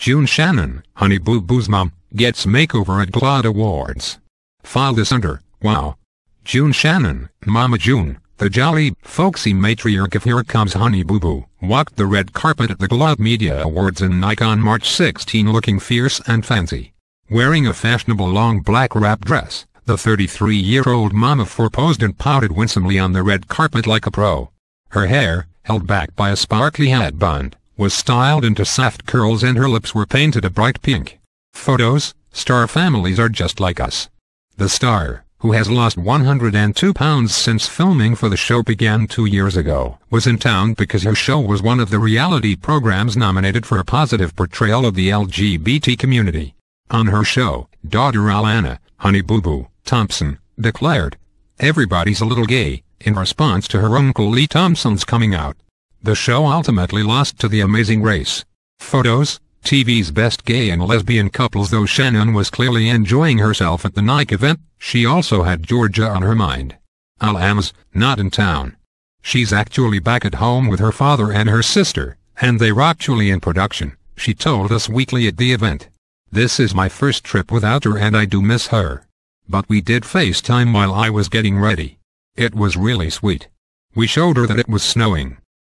June Shannon, Honey Boo Boo's mom, gets makeover at GLAAD Awards. File this under, wow. June Shannon, Mama June, the jolly, folksy matriarch of Here Comes Honey Boo Boo, walked the red carpet at the GLAAD Media Awards in Nikon March 16 looking fierce and fancy. Wearing a fashionable long black wrap dress, the 33-year-old mama four posed and pouted winsomely on the red carpet like a pro. Her hair, held back by a sparkly headband, was styled into soft curls and her lips were painted a bright pink. Photos, star families are just like us. The star, who has lost 102 pounds since filming for the show began two years ago, was in town because her show was one of the reality programs nominated for a positive portrayal of the LGBT community. On her show, daughter Alana, Honey Boo Boo, Thompson, declared, Everybody's a little gay, in response to her uncle Lee Thompson's coming out. The show ultimately lost to The Amazing Race. Photos, TV's best gay and lesbian couples though Shannon was clearly enjoying herself at the Nike event, she also had Georgia on her mind. Alams, not in town. She's actually back at home with her father and her sister, and they're actually in production, she told us weekly at the event. This is my first trip without her and I do miss her. But we did FaceTime while I was getting ready. It was really sweet. We showed her that it was snowing,